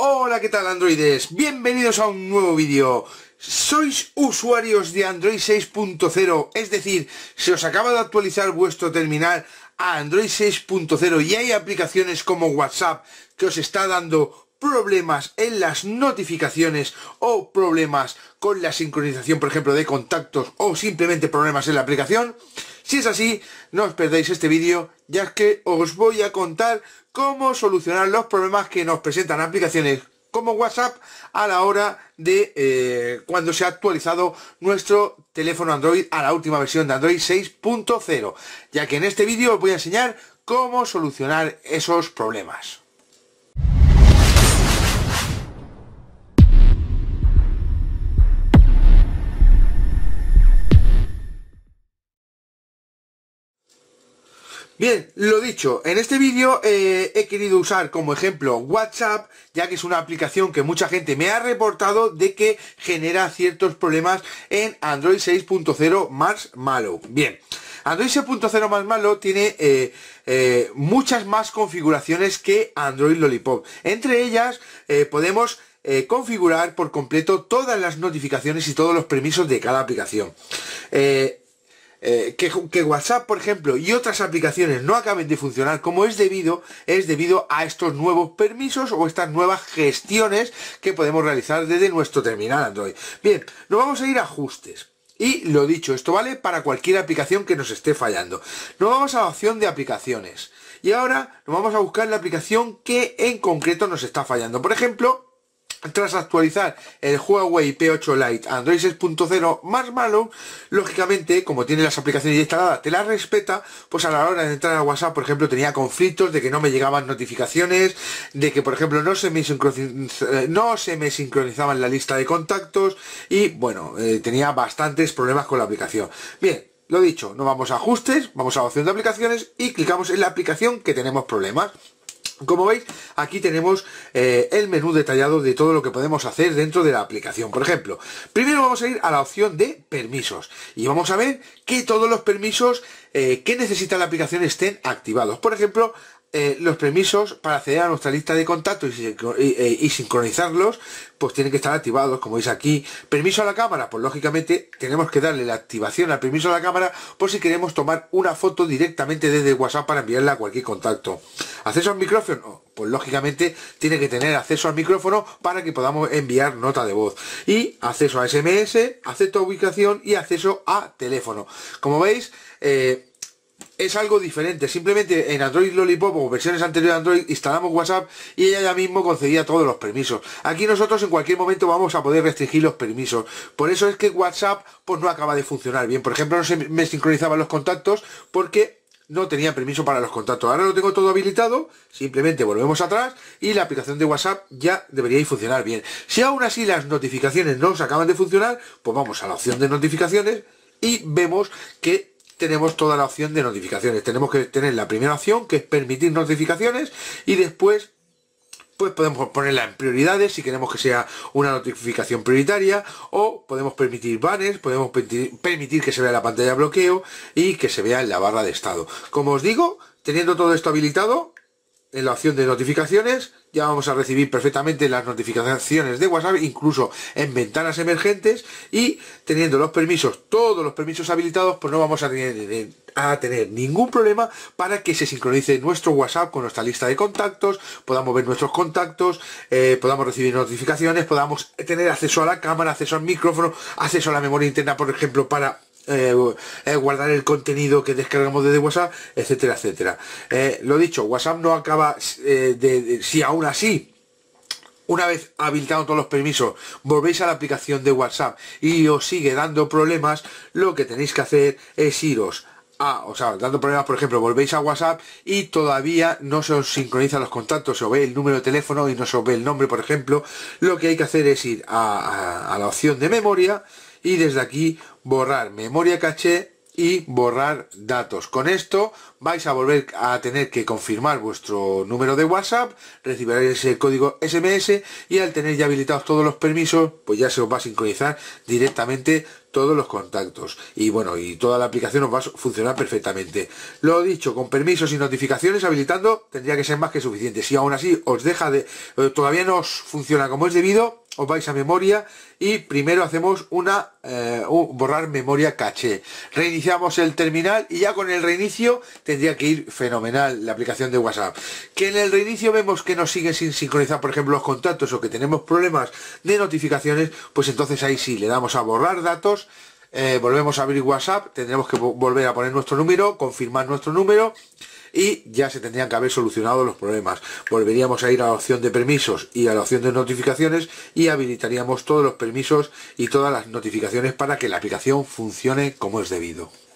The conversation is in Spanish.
Hola, ¿qué tal androides? Bienvenidos a un nuevo vídeo. ¿Sois usuarios de Android 6.0? Es decir, se os acaba de actualizar vuestro terminal a Android 6.0 y hay aplicaciones como WhatsApp que os está dando problemas en las notificaciones o problemas con la sincronización, por ejemplo, de contactos o simplemente problemas en la aplicación. Si es así, no os perdáis este vídeo, ya que os voy a contar cómo solucionar los problemas que nos presentan aplicaciones como WhatsApp a la hora de eh, cuando se ha actualizado nuestro teléfono Android a la última versión de Android 6.0, ya que en este vídeo os voy a enseñar cómo solucionar esos problemas. Bien, lo dicho, en este vídeo eh, he querido usar como ejemplo WhatsApp, ya que es una aplicación que mucha gente me ha reportado de que genera ciertos problemas en Android 6.0 más malo. Bien, Android 6.0 más malo tiene eh, eh, muchas más configuraciones que Android Lollipop. Entre ellas podemos configurar por completo todas las notificaciones y todos los permisos de cada aplicación. Eh, que, que, WhatsApp, por ejemplo, y otras aplicaciones no acaben de funcionar como es debido, es debido a estos nuevos permisos o estas nuevas gestiones que podemos realizar desde nuestro terminal Android. Bien, nos vamos a ir a ajustes. Y lo dicho, esto vale para cualquier aplicación que nos esté fallando. Nos vamos a la opción de aplicaciones. Y ahora nos vamos a buscar la aplicación que en concreto nos está fallando. Por ejemplo, tras actualizar el Huawei P8 Lite Android 6.0 más malo, lógicamente, como tiene las aplicaciones ya instaladas, te las respeta, pues a la hora de entrar a WhatsApp, por ejemplo, tenía conflictos de que no me llegaban notificaciones, de que, por ejemplo, no se me, eh, no se me sincronizaba la lista de contactos y, bueno, eh, tenía bastantes problemas con la aplicación. Bien, lo dicho, nos vamos a ajustes, vamos a opción de aplicaciones y clicamos en la aplicación que tenemos problemas. Como veis, aquí tenemos eh, el menú detallado de todo lo que podemos hacer dentro de la aplicación. Por ejemplo, primero vamos a ir a la opción de permisos y vamos a ver que todos los permisos eh, que necesita la aplicación estén activados. Por ejemplo, eh, los permisos para acceder a nuestra lista de contactos eh, y, sincronizarlos, pues tienen que estar activados, como veis aquí. Permiso a la cámara, pues lógicamente tenemos que darle la activación al permiso a la cámara por si queremos tomar una foto directamente desde WhatsApp para enviarla a cualquier contacto. Acceso al micrófono, pues lógicamente tiene que tener acceso al micrófono para que podamos enviar nota de voz. Y acceso a SMS, acceso a ubicación y acceso a teléfono. Como veis, eh, es algo diferente. Simplemente en Android Lollipop o versiones anteriores de Android instalamos WhatsApp y ella ya mismo concedía todos los permisos. Aquí nosotros en cualquier momento vamos a poder restringir los permisos. Por eso es que WhatsApp pues no acaba de funcionar bien. Por ejemplo, no se me sincronizaban los contactos porque no tenía permiso para los contactos. Ahora lo tengo todo habilitado, simplemente volvemos atrás y la aplicación de WhatsApp ya debería funcionar bien. Si aún así las notificaciones no os acaban de funcionar, pues vamos a la opción de notificaciones y vemos que tenemos toda la opción de notificaciones. Tenemos que tener la primera opción, que es permitir notificaciones, y después pues podemos ponerla en prioridades si queremos que sea una notificación prioritaria o podemos permitir banners, podemos permitir que se vea la pantalla de bloqueo y que se vea en la barra de estado. Como os digo, teniendo todo esto habilitado, en la opción de notificaciones ya vamos a recibir perfectamente las notificaciones de WhatsApp, incluso en ventanas emergentes y teniendo los permisos, todos los permisos habilitados, pues no vamos a tener, a tener ningún problema para que se sincronice nuestro WhatsApp con nuestra lista de contactos, podamos ver nuestros contactos, eh, podamos recibir notificaciones, podamos tener acceso a la cámara, acceso al micrófono, acceso a la memoria interna, por ejemplo, para eh, eh, guardar el contenido que descargamos desde WhatsApp, etcétera, etcétera. Eh, lo dicho, WhatsApp no acaba de, si aún así una vez habilitado todos los permisos, volvéis a la aplicación de WhatsApp y os sigue dando problemas, lo que tenéis que hacer es iros a, o sea, dando problemas, por ejemplo, volvéis a WhatsApp y todavía no se os sincronizan los contactos, se os ve el número de teléfono y no se os ve el nombre, por ejemplo, lo que hay que hacer es ir a la opción de memoria, y desde aquí borrar memoria caché y borrar datos. Con esto vais a volver a tener que confirmar vuestro número de WhatsApp, recibiréis ese código SMS y al tener ya habilitados todos los permisos, pues ya se os va a sincronizar directamente todos los contactos. Y bueno, y toda la aplicación os va a funcionar perfectamente. Lo dicho, con permisos y notificaciones habilitando tendría que ser más que suficiente. Si aún así os deja de... Eh, todavía no os funciona como es debido, os vais a memoria y primero hacemos una eh, borrar memoria caché reiniciamos el terminal y ya con el reinicio tendría que ir fenomenal la aplicación de whatsapp que en el reinicio vemos que nos sigue sin sincronizar por ejemplo los contactos o que tenemos problemas de notificaciones pues entonces ahí sí le damos a borrar datos eh, volvemos a abrir whatsapp tendremos que volver a poner nuestro número confirmar nuestro número y ya se tendrían que haber solucionado los problemas. Volveríamos a ir a la opción de permisos y a la opción de notificaciones y habilitaríamos todos los permisos y todas las notificaciones para que la aplicación funcione como es debido.